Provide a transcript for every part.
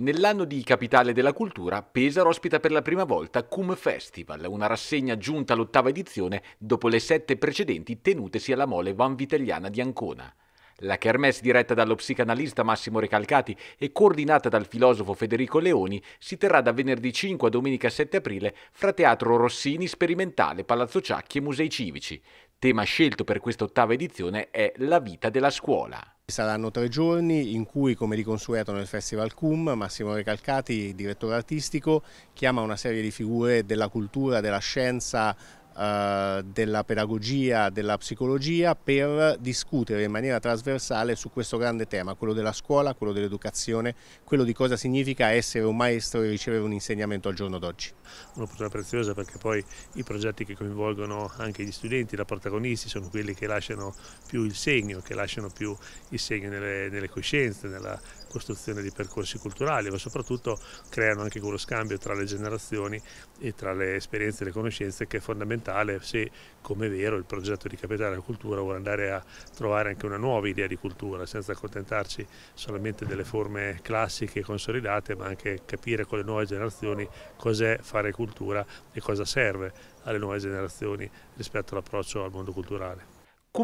Nell'anno di Capitale della Cultura, Pesaro ospita per la prima volta Cum Festival, una rassegna giunta all'ottava edizione dopo le sette precedenti tenutesi alla mole vanvitelliana di Ancona. La kermesse diretta dallo psicanalista Massimo Recalcati e coordinata dal filosofo Federico Leoni si terrà da venerdì 5 a domenica 7 aprile fra Teatro Rossini Sperimentale, Palazzo Ciacchi e Musei Civici. Tema scelto per questa ottava edizione è La vita della scuola. Saranno tre giorni in cui, come di consueto nel Festival CUM, Massimo Recalcati, direttore artistico, chiama una serie di figure della cultura, della scienza, eh, della pedagogia, della psicologia per discutere in maniera trasversale su questo grande tema, quello della scuola, quello dell'educazione, quello di cosa significa essere un maestro e ricevere un insegnamento al giorno d'oggi. Un'opportunità preziosa perché poi i progetti che coinvolgono anche gli studenti, la protagonisti, sono quelli che lasciano più il segno, che lasciano più il segno nelle, nelle coscienze, nella costruzione di percorsi culturali, ma soprattutto creano anche quello scambio tra le generazioni e tra le esperienze e le conoscenze che è fondamentale se, come è vero, il progetto di Capitale della Cultura vuole andare a trovare anche una nuova idea di cultura, senza accontentarci solamente delle forme classiche e consolidate, ma anche capire con le nuove generazioni cos'è fare cultura e cosa serve alle nuove generazioni rispetto all'approccio al mondo culturale.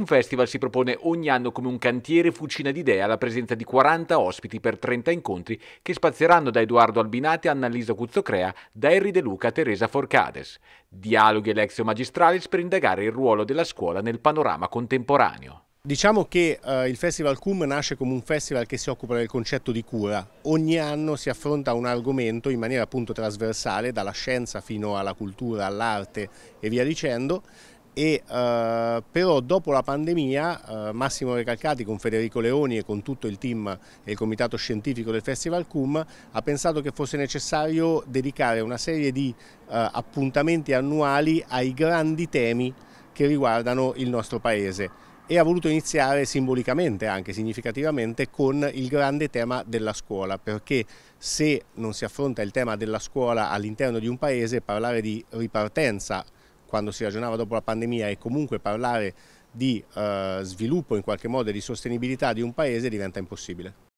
Festival si propone ogni anno come un cantiere fucina di idee alla presenza di 40 ospiti per 30 incontri che spazieranno da Edoardo Albinati a Annalisa Cuzzocrea, da Henry De Luca a Teresa Forcades. Dialoghi e lezio magistralis per indagare il ruolo della scuola nel panorama contemporaneo. Diciamo che eh, il Festival CUM nasce come un festival che si occupa del concetto di cura. Ogni anno si affronta un argomento in maniera appunto trasversale, dalla scienza fino alla cultura, all'arte e via dicendo, e eh, però dopo la pandemia eh, Massimo Recalcati con Federico Leoni e con tutto il team e il comitato scientifico del Festival CUM ha pensato che fosse necessario dedicare una serie di eh, appuntamenti annuali ai grandi temi che riguardano il nostro paese e ha voluto iniziare simbolicamente, anche significativamente, con il grande tema della scuola, perché se non si affronta il tema della scuola all'interno di un paese, parlare di ripartenza quando si ragionava dopo la pandemia e comunque parlare di eh, sviluppo in qualche modo e di sostenibilità di un paese diventa impossibile.